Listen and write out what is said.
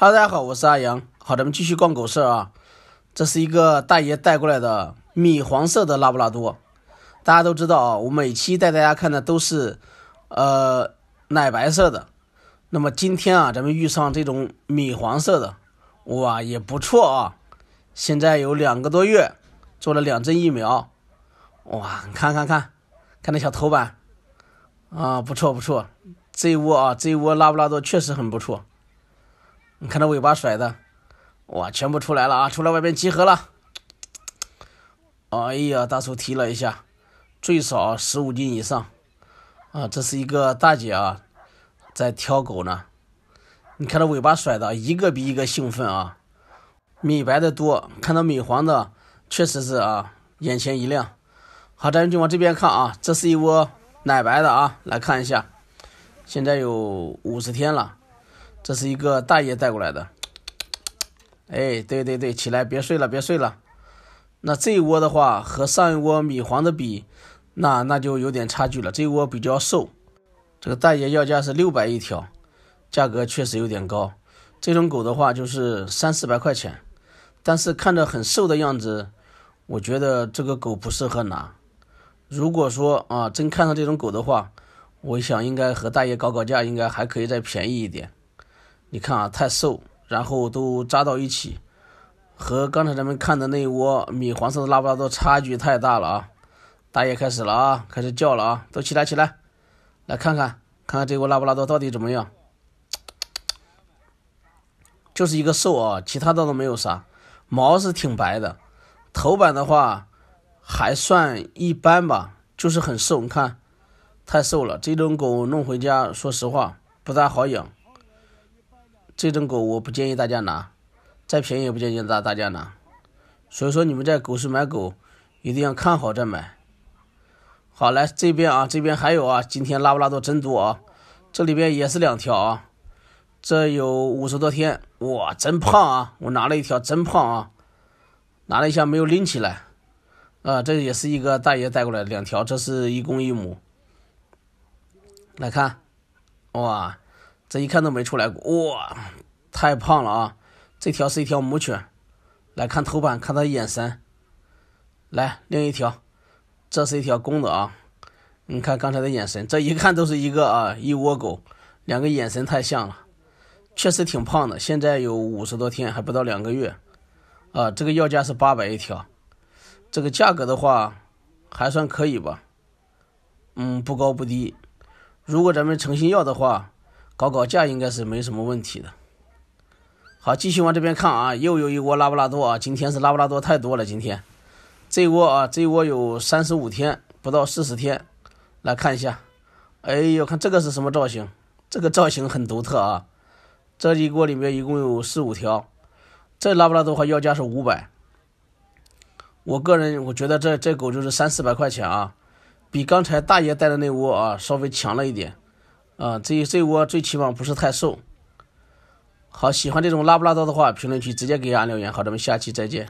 哈喽，大家好，我是阿阳。好，咱们继续逛狗市啊。这是一个大爷带过来的米黄色的拉布拉多。大家都知道啊，我每期带大家看的都是呃奶白色的。那么今天啊，咱们遇上这种米黄色的，哇，也不错啊。现在有两个多月，做了两针疫苗，哇，看看看，看那小头版啊，不错不错。这一窝啊，这一窝拉布拉多确实很不错。你看它尾巴甩的，哇，全部出来了啊，出来外边集合了。哎呀，大叔提了一下，最少十五斤以上。啊，这是一个大姐啊，在挑狗呢。你看它尾巴甩的，一个比一个兴奋啊。米白的多，看到米黄的，确实是啊，眼前一亮。好，咱们就往这边看啊，这是一窝奶白的啊，来看一下，现在有五十天了。这是一个大爷带过来的，哎，对对对，起来，别睡了，别睡了。那这一窝的话和上一窝米黄的比，那那就有点差距了。这窝比较瘦，这个大爷要价是六百一条，价格确实有点高。这种狗的话就是三四百块钱，但是看着很瘦的样子，我觉得这个狗不适合拿。如果说啊，真看上这种狗的话，我想应该和大爷搞搞价，应该还可以再便宜一点。你看啊，太瘦，然后都扎到一起，和刚才咱们看的那一窝米黄色的拉布拉多差距太大了啊！大爷开始了啊，开始叫了啊，都起来起来，来看看看看这窝拉布拉多到底怎么样？就是一个瘦啊，其他的都没有啥，毛是挺白的，头版的话还算一般吧，就是很瘦，你看太瘦了，这种狗弄回家，说实话不大好养。这种狗我不建议大家拿，再便宜也不建议大大家拿。所以说你们在狗市买狗，一定要看好再买。好，来这边啊，这边还有啊，今天拉布拉多真多啊，这里边也是两条啊，这有五十多天，哇，真胖啊，我拿了一条真胖啊，拿了一下没有拎起来，啊，这也是一个大爷带过来两条，这是一公一母，来看，哇。这一看都没出来过，哇，太胖了啊！这条是一条母犬，来看头版，看它眼神。来，另一条，这是一条公的啊！你看刚才的眼神，这一看都是一个啊，一窝狗，两个眼神太像了，确实挺胖的。现在有五十多天，还不到两个月，啊，这个要价是八百一条，这个价格的话还算可以吧？嗯，不高不低。如果咱们诚心要的话，搞搞价应该是没什么问题的。好，继续往这边看啊，又有一窝拉布拉多啊。今天是拉布拉多太多了，今天这窝啊，这窝有三十五天，不到四十天。来看一下，哎呦，看这个是什么造型？这个造型很独特啊。这一窝里面一共有四五条。这拉布拉多的话，要价是五百。我个人我觉得这这狗就是三四百块钱啊，比刚才大爷带的那窝啊稍微强了一点。啊，这于这窝，最起码不是太瘦。好，喜欢这种拉布拉多的话，评论区直接给俺留言。好，咱们下期再见。